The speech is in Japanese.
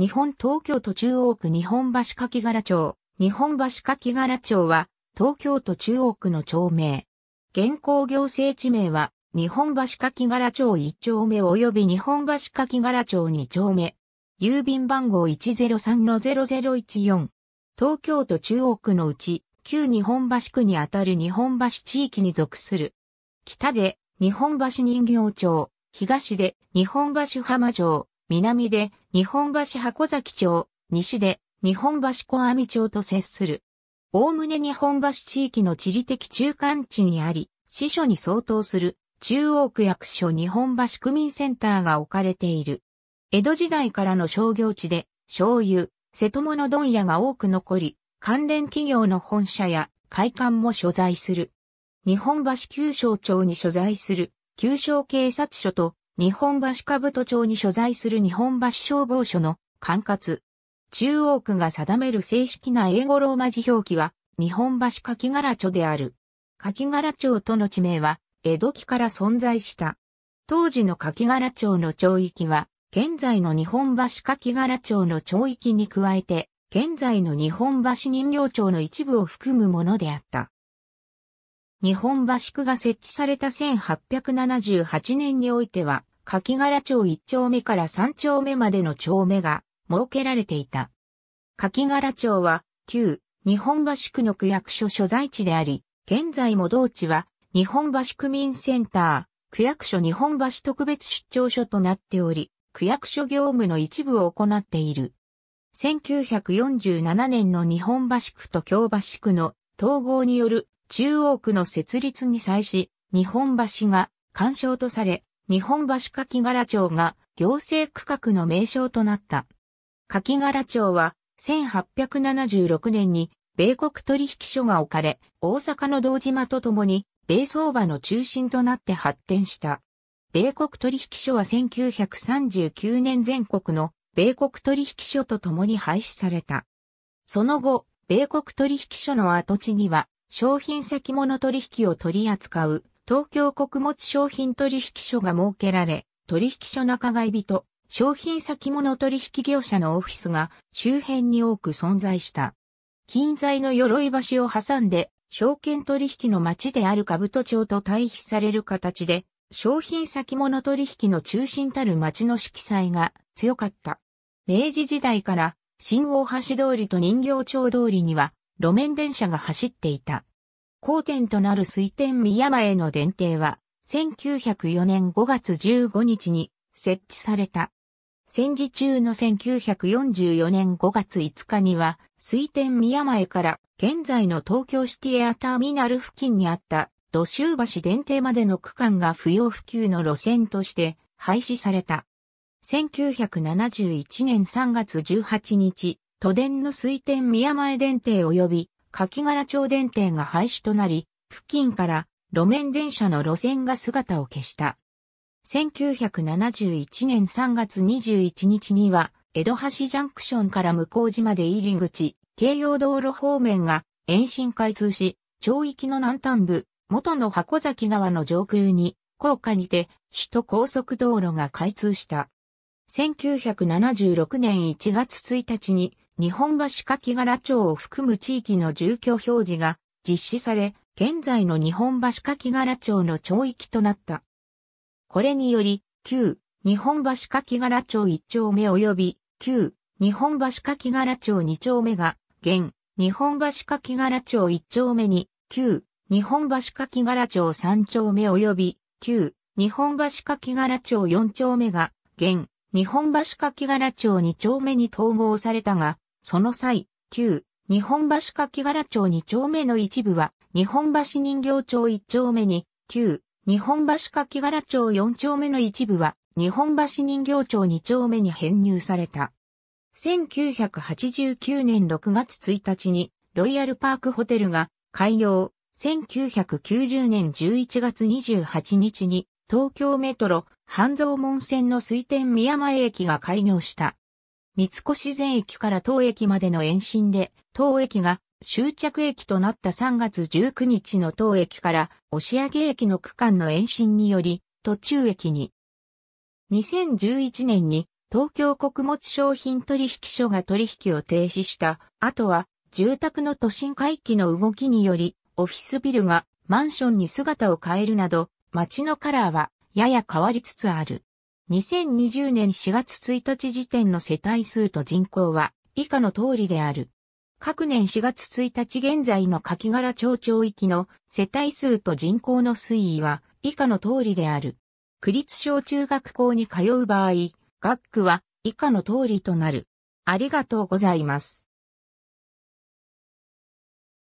日本東京都中央区日本橋柿柄町、日本橋柿柄町は、東京都中央区の町名。現行行政地名は、日本橋柿柄町1丁目及び日本橋柿柄町2丁目。郵便番号103-0014。東京都中央区のうち、旧日本橋区にあたる日本橋地域に属する。北で、日本橋人形町、東で、日本橋浜城。南で日本橋箱崎町、西で日本橋小網町と接する。おおむね日本橋地域の地理的中間地にあり、支所に相当する中央区役所日本橋区民センターが置かれている。江戸時代からの商業地で、醤油、瀬戸物問屋が多く残り、関連企業の本社や会館も所在する。日本橋旧省庁に所在する旧省警察署と日本橋兜町に所在する日本橋消防署の管轄。中央区が定める正式な英語ローマ字表記は、日本橋柿柄町である。柿柄町との地名は、江戸期から存在した。当時の柿柄町の町域は、現在の日本橋柿柄町の町域に加えて、現在の日本橋人形町の一部を含むものであった。日本橋区が設置された1878年においては、柿柄町1丁目から3丁目までの丁目が設けられていた。柿柄町は旧日本橋区の区役所所在地であり、現在も同地は日本橋区民センター、区役所日本橋特別出張所となっており、区役所業務の一部を行っている。1947年の日本橋区と京橋区の統合による中央区の設立に際し、日本橋が干渉とされ、日本橋柿柄町が行政区画の名称となった。柿柄町は1876年に米国取引所が置かれ、大阪の道島とともに米相場の中心となって発展した。米国取引所は1939年全国の米国取引所とともに廃止された。その後、米国取引所の跡地には商品先物取引を取り扱う東京穀物商品取引所が設けられ、取引所仲買人、商品先物取引業者のオフィスが周辺に多く存在した。近在の鎧橋を挟んで、証券取引の町である兜町と対比される形で、商品先物取引の中心たる町の色彩が強かった。明治時代から新大橋通りと人形町通りには路面電車が走っていた。後天となる水天宮前の電停は、1904年5月15日に設置された。戦時中の1944年5月5日には、水天宮前から現在の東京シティエアターミナル付近にあった土州橋電停までの区間が不要不急の路線として廃止された。1971年3月18日、都電の水天宮前電停及び柿柄町電停が廃止となり、付近から路面電車の路線が姿を消した。1971年3月21日には、江戸橋ジャンクションから向島で入り口、京葉道路方面が延伸開通し、町域の南端部、元の箱崎川の上空に、高架にて首都高速道路が開通した。1976年1月1日に日本橋柿柄町を含む地域の住居表示が実施され、現在の日本橋柿柄町の町域となった。これにより、旧日本橋柿柄町1丁目及び旧日本橋柿柄町2丁目が現日本橋柿柄町1丁目に旧日本橋柿柄町3丁目及び旧日本橋柿柄町4丁目が現日本橋柿柄町2丁目に統合されたが、その際、旧、日本橋柿柄町2丁目の一部は、日本橋人形町1丁目に、旧、日本橋柿柄町4丁目の一部は、日本橋人形町2丁目に編入された。1989年6月1日に、ロイヤルパークホテルが開業。1990年11月28日に、東京メトロ、半蔵門線の水天宮前駅が開業した。三越前駅から当駅までの延伸で、当駅が終着駅となった3月19日の当駅から押上駅の区間の延伸により、途中駅に。2011年に東京穀物商品取引所が取引を停止した後は住宅の都心回帰の動きによりオフィスビルがマンションに姿を変えるなど街のカラーはやや変わりつつある。2020年4月1日時点の世帯数と人口は以下の通りである。各年4月1日現在の柿柄町町域の世帯数と人口の推移は以下の通りである。区立小中学校に通う場合、学区は以下の通りとなる。ありがとうございます。